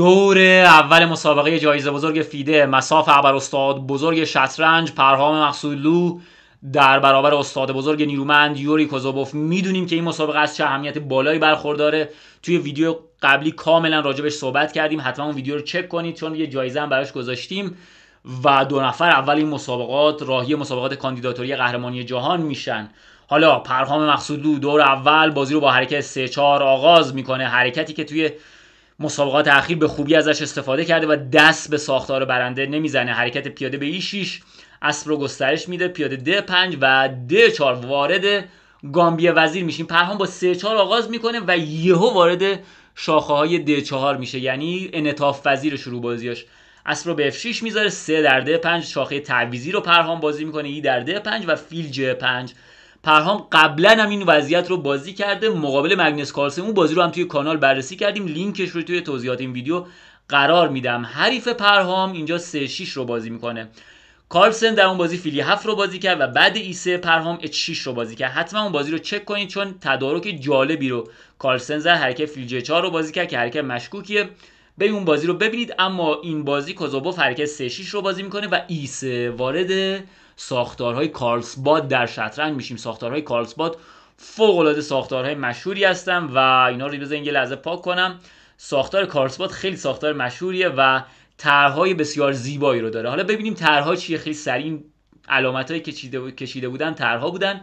دور اول مسابقه جایزه بزرگ فیده مساف ابر استاد بزرگ شطرنج پرهام مقصودلو در برابر استاد بزرگ نیرومند یوری کوزوبوف میدونیم که این مسابقه از چه اهمیت بالایی برخورداره توی ویدیو قبلی کاملا راجبش صحبت کردیم حتما اون ویدیو رو چک کنید چون یه جایزه هم براش گذاشتیم و دو نفر اول این مسابقات راهی مسابقات کاندیداتوری قهرمانی جهان میشن حالا پرهام مقصودلو دور اول بازی رو با حرکت 3 4 آغاز میکنه حرکتی که توی مسابقات اخیر به خوبی ازش استفاده کرده و دست به ساختار برنده نمیزنه حرکت پیاده به ای 6 اسب رو گسترش میده پیاده د 5 و د 4 وارد گامبیه وزیر میشیم پرهام با سه 4 آغاز میکنه و یهو وارد شاخه های د 4 میشه یعنی انطاف وزیر شروع بازیاش اسب رو به F6 میذاره 3 در د 5 شاخه تعویزی رو پرهام بازی میکنه ای در د 5 و فیل ج 5 پرهام قبلا هم این وضعیت رو بازی کرده مقابل مگنس کارلسن اون بازی رو هم توی کانال بررسی کردیم لینکش رو توی توضیحات این ویدیو قرار میدم حریف پرهام اینجا 3 6 رو بازی میکنه کارلسن در اون بازی فیلی 7 رو بازی کرد و بعد ایسه پرهام اچ 6 رو بازی کرد حتما اون بازی رو چک کنید چون تدارک جالبی رو کارلسن زد حرکت فیلی 4 رو بازی کرد که حرکت مشکوکیه بریم اون بازی رو ببینید اما این بازی کوزوبوف حرکت 3 6 رو بازی میکنه و ایسه وارد ساختارهای کارلسباد در شطرنج میشیم ساختارهای کارلسباد فوق العاده ساختارهای مشهوری هستن و اینا رو بزنین یه لحظه پاک کنم ساختار کارلسباد خیلی ساختار مشهوریه و طرحهای بسیار زیبایی رو داره حالا ببینیم طرحها چیه خیلی سریع علامتایی که کشیده بودن طرحها بودن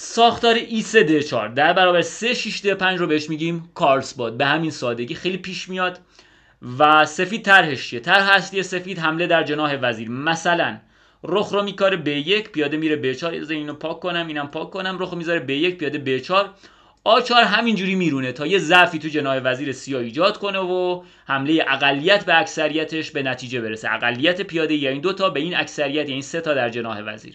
ساختار E3 D4 در برابر 3 6 D5 رو بهش میگیم کارلسباد به همین سادگی خیلی پیش میاد و سفید طرحش چیه طرح اصلی سفید حمله در جناح وزیر مثلا رخ رو میکاره به یک پیاده میره به 4 اینو پاک کنم اینم پاک کنم رخ میذاره به یک پیاده به 4 آ4 همینجوری میرونه تا یه ضعفی تو جناح وزیر سیاه ایجاد کنه و حمله اقلیت به اکثریتش به نتیجه برسه اقلیت پیاده یا یعنی این دو تا به این اکثریت یعنی سه تا در جناح وزیر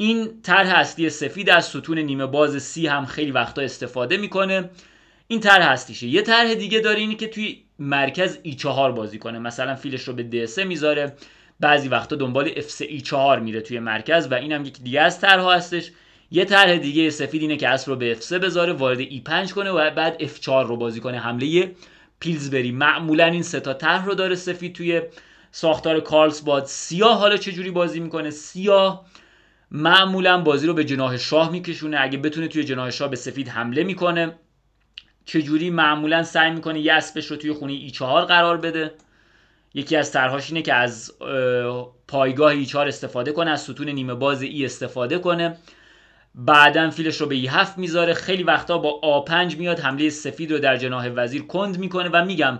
این طرح هستی سفید از ستون نیمه باز سی هم خیلی وقتا استفاده میکنه این طرح هستیشه یه طرح دیگه داره اینه که توی مرکز e ای 4 بازی کنه مثلا فیلش رو به دسه e میذاره بعضی وقتا دنبال e اف ای 4 میره توی مرکز و این هم یک دیگه از ها هستش یه طرح دیگه سفید اینه که اسب رو به اف بذاره وارد ای 5 کنه و بعد اف 4 رو بازی کنه حمله پیلزبری معمولا این سه تا طرح رو داره سفید توی ساختار باد سیاه حالا چه جوری بازی میکنه سیاه معمولا بازی رو به جناح شاه میکشونه اگه بتونه توی جناه شاه به سفید حمله میکنه چجوری معمولا سعی میکنه یه اسبش رو توی خونه ای چهار قرار بده یکی از طرحاش اینه که از پایگاه ای چهار استفاده کنه از ستون نیمه باز ای استفاده کنه بعدا فیلش رو به ای هفت میذاره خیلی وقتا با آ 5 میاد حمله سفید رو در جناه وزیر کند میکنه و میگم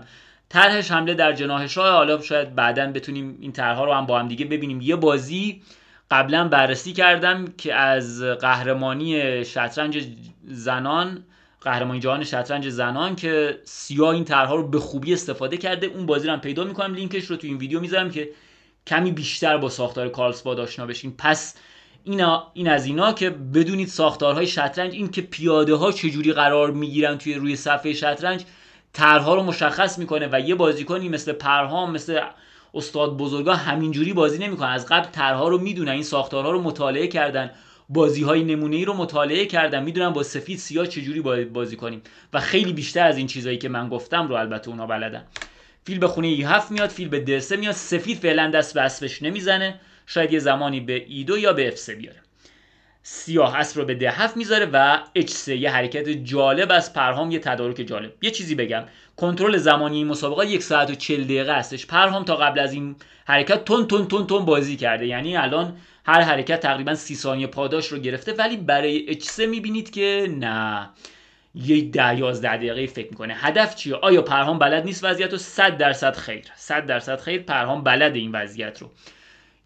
طرحش حمله در جناح شاه حالا شاید بعدا بتونیم این طرحها رو هم با هم دیگه ببینیم یه بازی قبلا بررسی کردم که از قهرمانی شطرنج زنان قهرمانی جهان شطرنج زنان که سیا این طرها رو به خوبی استفاده کرده اون بازی رو هم پیدا میکنم لینکش رو تو این ویدیو میذارم که کمی بیشتر با ساختار کارلسباد آشنا بشین پس اینا این از اینا که بدونید ساختارهای شطرنج این که پیاده ها چجوری قرار میگیرن توی روی صفحه شطرنج طرها رو مشخص میکنه و یه بازیکنی مثل پرهام مثل استاد بزرگا همینجوری بازی نمیکنن از قبل طرها رو میدونن این ساختارها رو مطالعه کردن بازی های نمونه ای رو مطالعه کردن میدونن با سفید سیاه چجوری باید بازی کنیم و خیلی بیشتر از این چیزایی که من گفتم رو البته اونا بلدن فیل به خونه ای هفت میاد فیل به درسه میاد سفید فعلا دست به اسبش نمیزنه شاید یه زمانی به ایدو یا به افسه بیاره سیاه اسب رو به ده هفت میذاره و اچ یه حرکت جالب از پرهام یه تدارک جالب یه چیزی بگم کنترل زمانی این مسابقه یک ساعت و چل دقیقه هستش پرهام تا قبل از این حرکت تون تون تون تون بازی کرده یعنی الان هر حرکت تقریبا سی ثانیه پاداش رو گرفته ولی برای اچسه میبینید که نه یه ده یازده دقیقه فکر میکنه هدف چیه آیا پرهام بلد نیست وضعیت رو 100 درصد خیر صد درصد خیر پرهام بلد این وضعیت رو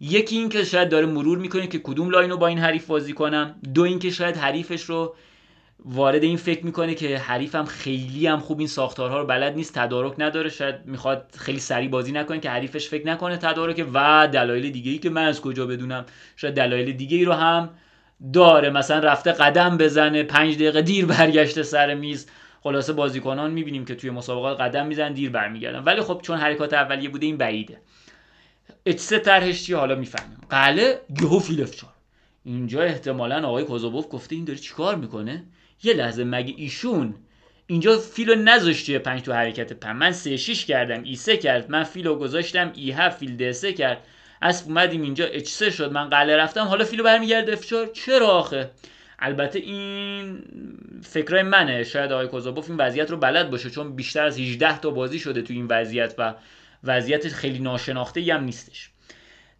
یکی اینکه شاید داره مرور میکنه که کدوم لاین رو با این حریف بازی کنم دو اینکه شاید حریفش رو وارد این فکر میکنه که حریفم خیلی هم خوب این ساختارها رو بلد نیست تدارک نداره شاید میخواد خیلی سریع بازی نکنه که حریفش فکر نکنه تدارک و دلایل دیگه ای که من از کجا بدونم شاید دلایل دیگه ای رو هم داره مثلا رفته قدم بزنه پنج دقیقه دیر برگشته سر میز خلاصه بازیکنان میبینیم که توی مسابقات قدم میزن دیر برمیگردن ولی خب چون حرکات اولیه بوده این بعیده اچ طرحش حالا میفهمیم قله یهو فیلفچار اینجا احتمالا آقای کوزوبوف گفته این داره چیکار میکنه یه لحظه مگه ایشون اینجا فیلو نذاشت توی پنج تو حرکت پ من سه شیش کردم ای سه کرد من فیلو گذاشتم ای فیل ده سه کرد اسب اومدیم اینجا اچ سه شد من قله رفتم حالا فیلو برمیگرده اف چرا آخه البته این فکرای منه شاید آقای کوزابوف این وضعیت رو بلد باشه چون بیشتر از 18 تا بازی شده تو این وضعیت و وضعیت خیلی ناشناخته هم نیستش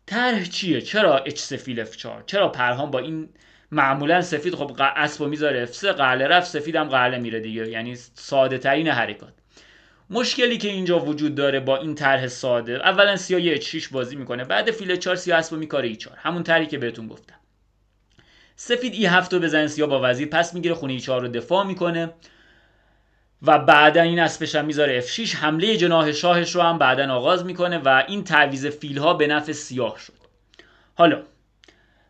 طرح چیه چرا اچ سه فیل اف چرا پرهام با این معمولا سفید خب اسب میذاره اف 3 قله رفت سفیدم قله میره دیگه یعنی ساده ترین حرکات مشکلی که اینجا وجود داره با این طرح ساده اولا سیاه یه 6 بازی میکنه بعد فیل 4 سیاه اسب میکاره ای 4 همون طرحی که بهتون گفتم سفید ای 7 رو بزن سیاه با وزیر پس میگیره خونه ای 4 رو دفاع میکنه و بعدا این اسبش هم میذاره F6 حمله جناح شاهش رو هم بعدا آغاز میکنه و این تعویز فیل ها به نفع سیاه شد حالا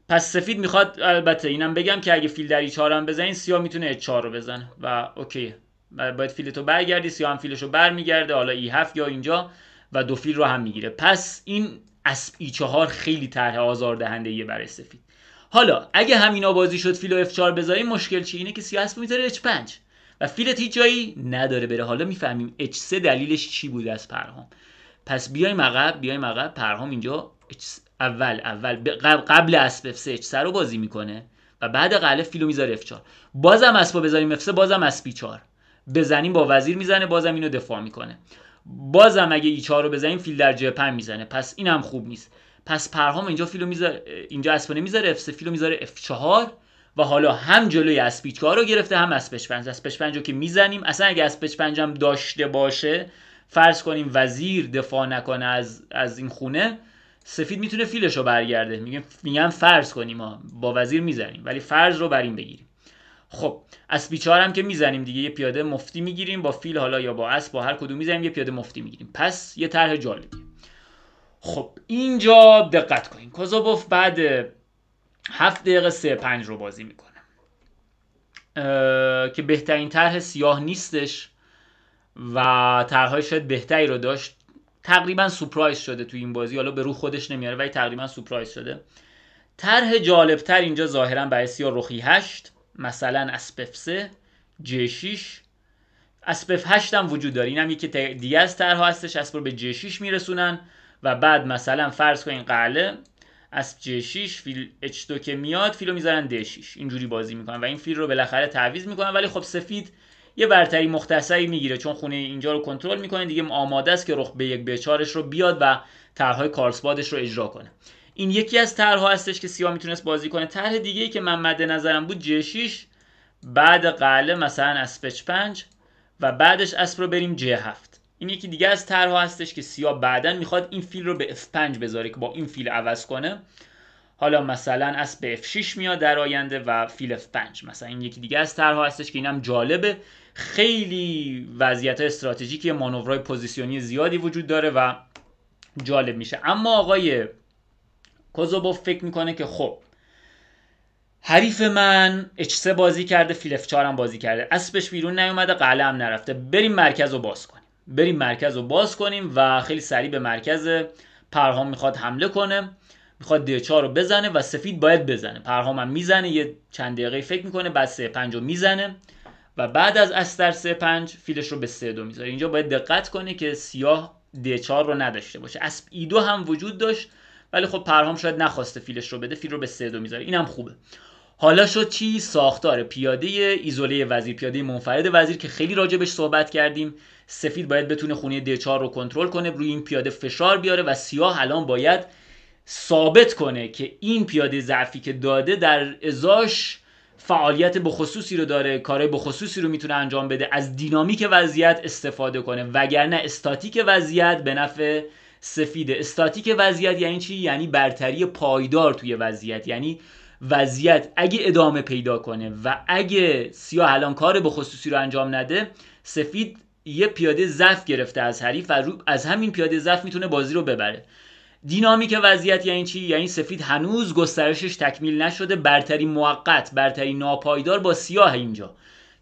پس سفید میخواد البته اینم بگم که اگه فیل در E4 هم بزنین سیاه میتونه H4 رو بزنه و اوکی باید فیلتو برگردی سیاه هم فیلش رو برمیگرده حالا E7 یا اینجا و دو فیل رو هم میگیره پس این اسب E4 خیلی طرح دهنده یه برای سفید حالا اگه همینا بازی شد فیل و F4 بذاریم مشکل چی اینه که سیاه اسب میذاره H5 و فیلت هیچ جایی نداره بره حالا میفهمیم H3 دلیلش چی بوده از پرهام پس بیایم عقب بیایم عقب پرهام اینجا H... اول اول قبل اسب اف 3 اچ رو بازی میکنه و بعد قله فیلو میذاره اف 4 بازم اسبو بذاریم اف 3 بازم اسبی 4 بزنیم با وزیر میزنه بازم اینو دفاع میکنه بازم اگه ای 4 رو بزنیم فیل در جه 5 میزنه پس اینم خوب نیست پس پرهام اینجا فیلو میذاره اینجا اسپانه میذاره اف 3 فیلو میذاره اف 4 و حالا هم جلوی 4 رو گرفته هم اسپچ 5 اسپچ 5 رو که میزنیم اصلا اگه اسپچ 5 هم داشته باشه فرض کنیم وزیر دفاع نکنه از از این خونه سفید میتونه فیلش رو برگرده میگه میگن فرض کنیم ما با وزیر میزنیم ولی فرض رو بر این بگیریم خب اسب بیچاره هم که میزنیم دیگه یه پیاده مفتی میگیریم با فیل حالا یا با اسب با هر کدوم میزنیم یه پیاده مفتی میگیریم پس یه طرح جالبی خب اینجا دقت کنیم کوزوبوف بعد 7 دقیقه 3-5 رو بازی میکنه که بهترین طرح سیاه نیستش و طرحهای شاید بهتری رو داشت تقریبا سورپرایز شده تو این بازی حالا به رو خودش نمیاره ولی تقریبا سورپرایز شده طرح جالب تر اینجا ظاهرا برای سیا رخی 8 مثلا اسپف سه ج6 اسپف 8 هم وجود داره اینم یکی دیگه از طرح هستش اسپ به ج6 میرسونن و بعد مثلا فرض کنین قله از ج6 فیل h2 که میاد فیلو میذارن d6 اینجوری بازی میکنن و این فیل رو بالاخره تعویض میکنن ولی خب سفید یه برتری مختصری میگیره چون خونه اینجا رو کنترل میکنه دیگه آماده است که رخ به یک به چارش رو بیاد و طرحهای کارسبادش رو اجرا کنه این یکی از طرحها هستش که سیا میتونست بازی کنه طرح دیگه ای که من مد نظرم بود ج بعد قله مثلا اسپچ 5 و بعدش اسب رو بریم جه 7 این یکی دیگه از طرحها هستش که سیا بعدا میخواد این فیل رو به اف 5 بذاره که با این فیل عوض کنه حالا مثلا به F6 میاد در آینده و فیل F5 مثلا این یکی دیگه از طرحها هستش که اینم جالبه خیلی وضعیت استراتژیک مانورهای پوزیسیونی زیادی وجود داره و جالب میشه اما آقای کوزوبوف فکر میکنه که خب حریف من اچ 3 بازی کرده فیل اف 4 هم بازی کرده اسبش بیرون نیومده قلم هم نرفته بریم مرکز رو باز کنیم بریم مرکز رو باز کنیم و خیلی سریع به مرکز پرهام میخواد حمله کنه میخواد دی 4 رو بزنه و سفید باید بزنه پرهام هم میزنه یه چند دقیقه فکر میکنه بعد سه رو میزنه و بعد از استر 3 5 فیلش رو به 3 2 میذاره اینجا باید دقت کنه که سیاه d4 رو نداشته باشه اسب e2 هم وجود داشت ولی خب پرهام شاید نخواسته فیلش رو بده فیل رو به 3 2 میذاره اینم خوبه حالا شد چی ساختار پیاده ایزوله وزیر پیاده منفرد وزیر که خیلی راجبش صحبت کردیم سفید باید بتونه خونه d4 رو کنترل کنه روی این پیاده فشار بیاره و سیاه الان باید ثابت کنه که این پیاده ضعفی که داده در ازاش فعالیت بخصوصی رو داره کارهای بخصوصی رو میتونه انجام بده از دینامیک وضعیت استفاده کنه وگرنه استاتیک وضعیت به نفع سفید استاتیک وضعیت یعنی چی یعنی برتری پایدار توی وضعیت یعنی وضعیت اگه ادامه پیدا کنه و اگه سیاه الان کار به خصوصی رو انجام نده سفید یه پیاده ضعف گرفته از حریف و از همین پیاده ضعف میتونه بازی رو ببره دینامیک وضعیت یعنی چی یعنی سفید هنوز گسترشش تکمیل نشده برتری موقت برتری ناپایدار با سیاه اینجا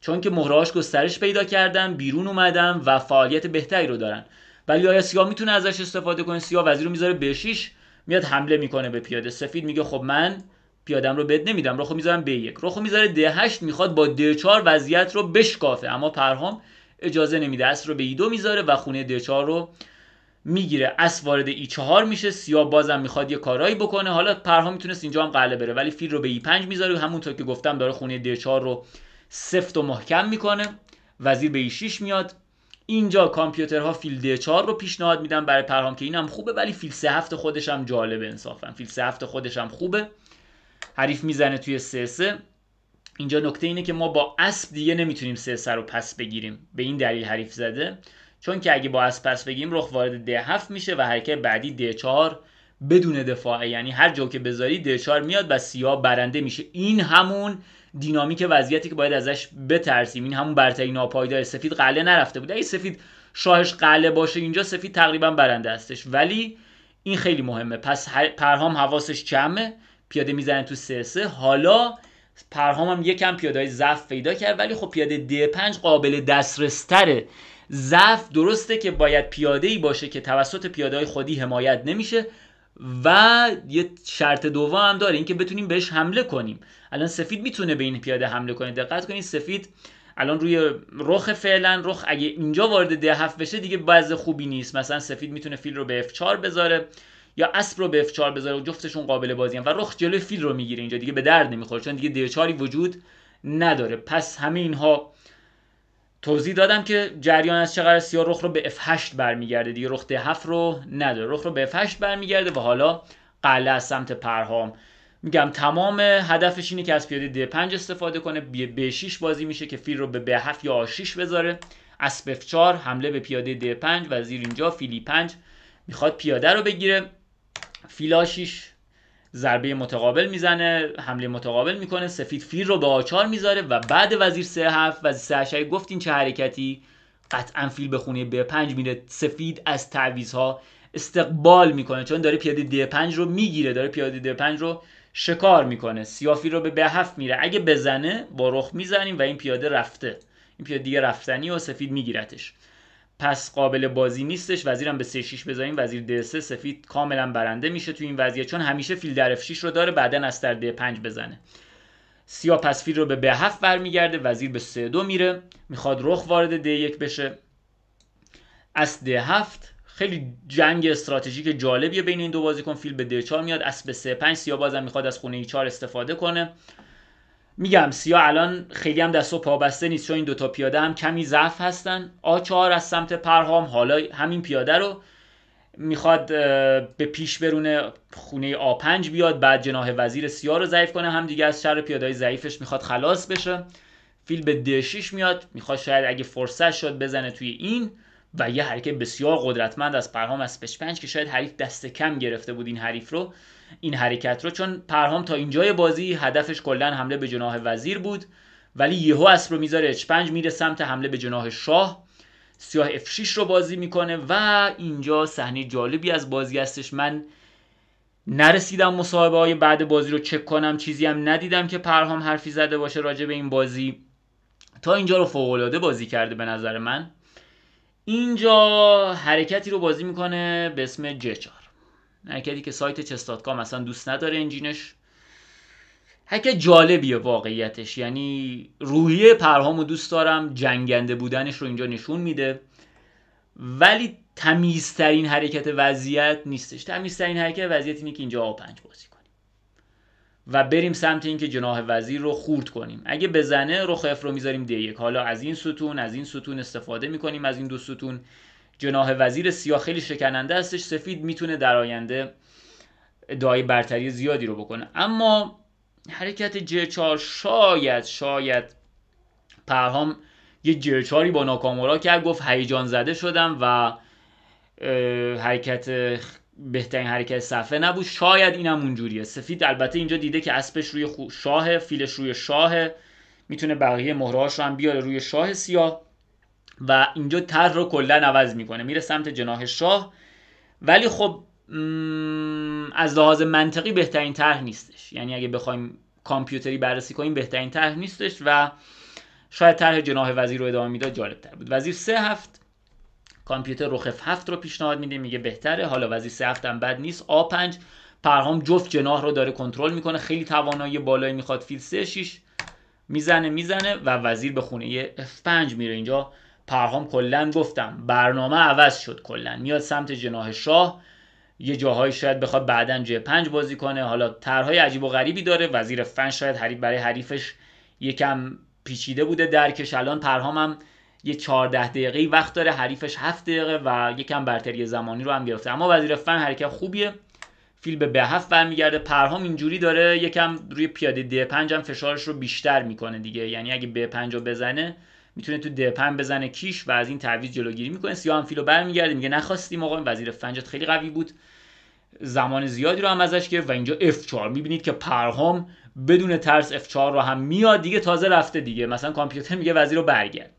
چون که مهرهاش گسترش پیدا کردن بیرون اومدن و فعالیت بهتری رو دارن ولی آیا سیاه میتونه ازش استفاده کنه سیاه وزیر رو میذاره به میاد حمله میکنه به پیاده سفید میگه خب من پیادم رو بد نمیدم رخو میذارم به یک رخو میذاره د8 میخواد با د4 وضعیت رو بشکافه اما پرهام اجازه نمیده اصل رو به ای میذاره و خونه د4 رو میگیره اس وارد ای 4 میشه سیاه بازم میخواد یه کارایی بکنه حالا پرها میتونست اینجا هم قله بره ولی فیل رو به ای 5 میذاره همونطور که گفتم داره خونه دی 4 رو سفت و محکم میکنه وزیر به ای 6 میاد اینجا کامپیوترها فیل دی 4 رو پیشنهاد میدن برای پرهام که اینم خوبه ولی فیل سه هفت خودش هم جالبه انصافا فیل سه هفت خودش هم خوبه حریف میزنه توی سه سه اینجا نکته اینه که ما با اسب دیگه نمیتونیم سه سر رو پس بگیریم به این دلیل حریف زده چون که اگه با از پس بگیم رخ وارد د7 میشه و حرکت بعدی د4 بدون دفاعه یعنی هر جا که بذاری د4 میاد و سیاه برنده میشه این همون دینامیک وضعیتی که باید ازش بترسیم این همون برتری ناپایدار سفید قله نرفته بود اگه سفید شاهش قله باشه اینجا سفید تقریبا برنده هستش ولی این خیلی مهمه پس پرهام حواسش کمه پیاده میزنه تو سه حالا پرهام هم یکم پیاده های ضعف پیدا کرد ولی خب پیاده د5 قابل دسترس تره ضعف درسته که باید پیاده ای باشه که توسط پیاده های خودی حمایت نمیشه و یه شرط دوم هم داره اینکه بتونیم بهش حمله کنیم الان سفید میتونه به این پیاده حمله کنه دقت کنید سفید الان روی رخ فعلا رخ اگه اینجا وارد ده هفت بشه دیگه بعض خوبی نیست مثلا سفید میتونه فیل رو به F4 بذاره یا اسب رو به F4 بذاره و جفتشون قابل بازی و رخ جلوی فیل رو میگیره اینجا دیگه به درد نمیخوره چون دیگه د وجود نداره پس همه اینها توضیح دادم که جریان از چقدر قرار سیاه رخ رو به F8 برمیگرده دیگه رخ D7 رو نداره رخ رو به F8 برمیگرده و حالا قله از سمت پرهام میگم تمام هدفش اینه که از پیاده D5 استفاده کنه به 6 بازی میشه که فیل رو به B7 یا A6 بذاره اسب F4 حمله به پیاده D5 وزیر اینجا فیلی 5 میخواد پیاده رو بگیره فیل A6 ضربه متقابل میزنه حمله متقابل میکنه سفید فیل رو به آچار میذاره و بعد وزیر سه هفت وزیر سه گفتین چه حرکتی قطعا فیل به خونه ب 5 میره سفید از ها استقبال میکنه چون داره پیاده د 5 رو میگیره داره پیاده د 5 رو شکار میکنه سیافی رو به به هفت میره اگه بزنه با رخ میزنیم و این پیاده رفته این پیاده دیگه رفتنی و سفید میگیرتش پس قابل بازی نیستش وزیرم به 3 6 بذاریم وزیر d 3 سفید کاملا برنده میشه تو این وضعیت چون همیشه فیل در 6 رو داره بعدا از در د 5 بزنه سیاه پس فیل رو به به 7 برمیگرده وزیر به 3 2 میره میخواد رخ وارد د 1 بشه از د 7 خیلی جنگ استراتژیک جالبیه بین این دو بازیکن فیل به د 4 میاد اسب به 3 5 سیاه بازم میخواد از خونه ای 4 استفاده کنه میگم سیا الان خیلی هم دست و پابسته نیست چون این دوتا پیاده هم کمی ضعف هستن آ4 از سمت پرهام حالا همین پیاده رو میخواد به پیش برونه خونه آ5 بیاد بعد جناه وزیر سیا رو ضعیف کنه هم دیگه از شر های ضعیفش میخواد خلاص بشه فیل به دشیش میاد میخواد شاید اگه فرصت شد بزنه توی این و یه حرکت بسیار قدرتمند از پرهام از پش پنج که شاید حریف دست کم گرفته بود این حریف رو این حرکت رو چون پرهام تا اینجای بازی هدفش کلا حمله به جناح وزیر بود ولی یهو اسب رو میذاره اچ 5 میره سمت حمله به جناح شاه سیاه اف 6 رو بازی میکنه و اینجا صحنه جالبی از بازی هستش من نرسیدم مصاحبه های بعد بازی رو چک کنم چیزی هم ندیدم که پرهام حرفی زده باشه راجع به این بازی تا اینجا رو فوق العاده بازی کرده به نظر من اینجا حرکتی رو بازی میکنه به اسم جچار حرکتی که سایت چستاتکام اصلا دوست نداره انجینش حرکت جالبیه واقعیتش یعنی روحیه پرهامو دوست دارم جنگنده بودنش رو اینجا نشون میده ولی تمیزترین حرکت وضعیت نیستش تمیزترین حرکت وضعیت اینه که اینجا آ5 بازی کنه و بریم سمت اینکه جناح وزیر رو خورد کنیم اگه بزنه رخ اف رو میذاریم د حالا از این ستون از این ستون استفاده میکنیم از این دو ستون جناح وزیر سیاه خیلی شکننده هستش سفید میتونه در آینده دای برتری زیادی رو بکنه اما حرکت جرچار شاید شاید پرهام یه جرچاری با ناکامورا کرد گفت هیجان زده شدم و حرکت بهترین حرکت صفحه نبود شاید اینم اونجوریه سفید البته اینجا دیده که اسبش روی خو... شاه فیلش روی شاه میتونه بقیه مهرهاش رو هم بیاره روی شاه سیاه و اینجا تر رو کلا عوض میکنه میره سمت جناح شاه ولی خب از لحاظ منطقی بهترین طرح نیستش یعنی اگه بخوایم کامپیوتری بررسی کنیم بهترین طرح نیستش و شاید طرح جناح وزیر رو ادامه میداد جالب تر بود وزیر سه هفت کامپیوتر رخ F7 رو پیشنهاد میده میگه بهتره حالا وزی c بعد هم بد نیست A5 پرهام جفت جناح رو داره کنترل میکنه خیلی توانایی بالایی میخواد فیل 3 میزنه میزنه و وزیر به خونه F5 میره اینجا پرهام کلا گفتم برنامه عوض شد کلا میاد سمت جناح شاه یه جاهایی شاید بخواد بعدا جه 5 بازی کنه حالا طرحهای عجیب و غریبی داره وزیر فن شاید حریف برای حریفش یکم پیچیده بوده درکش الان پرهامم یه 14 دقیقه وقت داره حریفش 7 دقیقه و یکم برتری زمانی رو هم گرفته اما وزیر فن حرکت خوبیه فیل به به هفت برمیگرده پرهام اینجوری داره یکم روی پیاده د 5 هم فشارش رو بیشتر میکنه دیگه یعنی اگه به 5 بزنه میتونه تو د 5 بزنه کیش و از این تعویض جلوگیری میکنه سیاه فیلو برمیگرده میگه نخواستیم آقا وزیر فنجت خیلی قوی بود زمان زیادی رو هم ازش گرفت و اینجا F4 میبینید که پرهام بدون ترس F4 رو هم میاد دیگه تازه رفته دیگه مثلا کامپیوتر میگه وزیر رو برگرد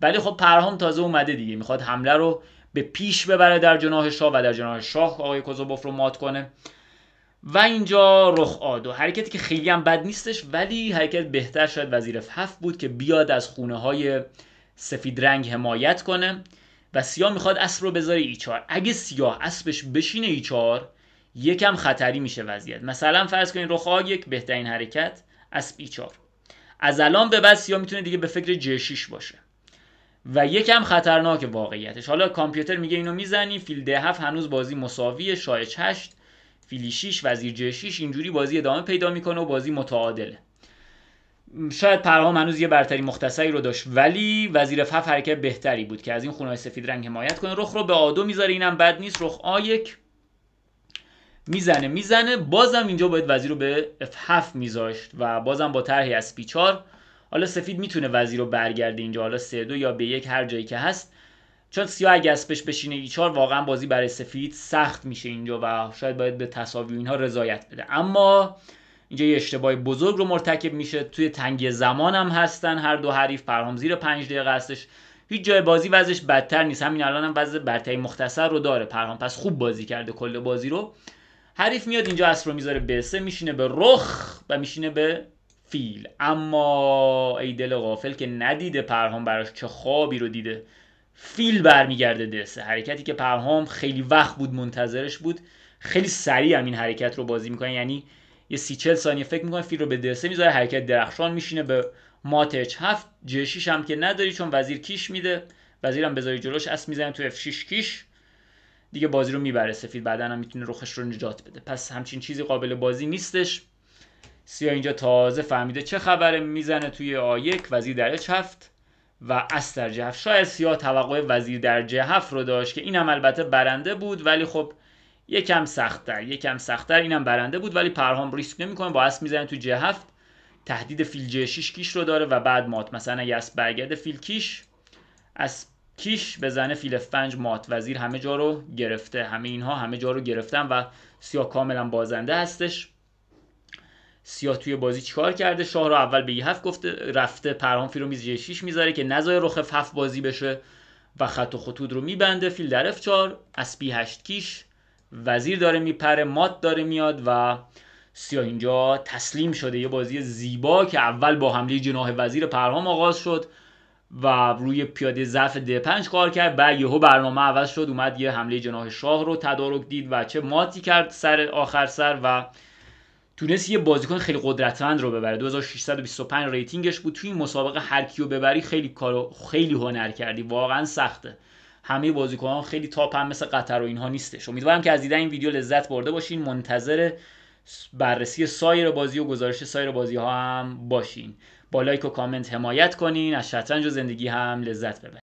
ولی خب پرهام تازه اومده دیگه میخواد حمله رو به پیش ببره در جناح شاه و در جناح شاه آقای کوزوبوف رو مات کنه و اینجا رخ آدو حرکتی که خیلی هم بد نیستش ولی حرکت بهتر شاید وزیر هفت بود که بیاد از خونه های سفید رنگ حمایت کنه و سیاه میخواد اسب رو بذاره ایچار اگه سیاه اسبش بشینه ایچار یکم خطری میشه وضعیت مثلا فرض کنین رخ آدو یک بهترین حرکت اسب ایچار از الان به بعد سیاه میتونه دیگه به فکر جشیش باشه و یکم خطرناک واقعیتش حالا کامپیوتر میگه اینو میزنی فیل ده هفت هنوز بازی مساوی شاه هشت فیلی 6 وزیر ج 6 اینجوری بازی ادامه پیدا میکنه و بازی متعادله شاید پرهام هنوز یه برتری مختصری رو داشت ولی وزیر فف حرکت بهتری بود که از این خونه سفید رنگ حمایت کنه رخ رو به آدو میذاره اینم بد نیست رخ آ میزنه میزنه بازم اینجا باید وزیر رو به F7 میذاشت و بازم با طرحی از پیچار، 4 حالا سفید میتونه وزیر رو برگرده اینجا حالا سه دو یا به یک هر جایی که هست چون سیاه اگه اسپش بشینه ای چار واقعا بازی برای سفید سخت میشه اینجا و شاید باید به تساوی اینها رضایت بده اما اینجا یه اشتباه بزرگ رو مرتکب میشه توی تنگی زمان هم هستن هر دو حریف پرهام زیر پنج دقیقه هستش هیچ جای بازی وضعش بدتر نیست همین الان هم وضع برتری مختصر رو داره پرهام پس خوب بازی کرده کل بازی رو حریف میاد اینجا اسب رو میذاره به سه میشینه به رخ و میشینه به فیل اما ای دل غافل که ندیده پرهام براش چه خوابی رو دیده فیل برمیگرده دسته حرکتی که پرهام خیلی وقت بود منتظرش بود خیلی سریع هم این حرکت رو بازی میکنه یعنی یه سی چل ثانیه فکر میکنه فیل رو به دسته میذاره حرکت درخشان میشینه به ماتچ هفت جشیش هم که نداری چون وزیر کیش میده وزیرم بذاری جلوش اس میزنه تو اف 6 کیش دیگه بازی رو میبره سفید بعدا هم میتونه رخش رو نجات بده پس همچین چیزی قابل بازی نیستش سیا اینجا تازه فهمیده چه خبره میزنه توی آ وزیر در هفت و اس در هفت شاید سیا توقع وزیر در هفت رو داشت که اینم البته برنده بود ولی خب یکم سختتر یکم سختتر اینم برنده بود ولی پرهام ریسک نمیکنه با اس میزنه تو جهف تهدید فیل ج 6 کیش رو داره و بعد مات مثلا اگه اس برگرده فیل کیش از کیش بزنه فیل فنج مات وزیر همه جا رو گرفته همه اینها همه جا رو گرفتن و سیا کاملا بازنده هستش سیاه توی بازی چیکار کرده شاه رو اول به هفت گفته رفته پرهام رو میز 6 میذاره که نزای رخ هفت بازی بشه و خط و خطود رو میبنده فیل در اف از اسپی هشت کیش وزیر داره میپره مات داره میاد و سیاه اینجا تسلیم شده یه بازی زیبا که اول با حمله جناح وزیر پرهام آغاز شد و روی پیاده ضعف د پنج کار کرد و یهو برنامه عوض شد اومد یه حمله جناح شاه رو تدارک دید و چه ماتی کرد سر آخر سر و تونست یه بازیکن خیلی قدرتمند رو ببره 2625 ریتینگش بود توی این مسابقه هر کیو ببری خیلی کارو خیلی هنر کردی واقعا سخته همه بازیکنان خیلی تاپ هم مثل قطر و اینها نیستش امیدوارم که از دیدن این ویدیو لذت برده باشین منتظر بررسی سایر بازی و گزارش سایر بازی ها هم باشین با لایک و کامنت حمایت کنین از شطرنج و زندگی هم لذت ببرین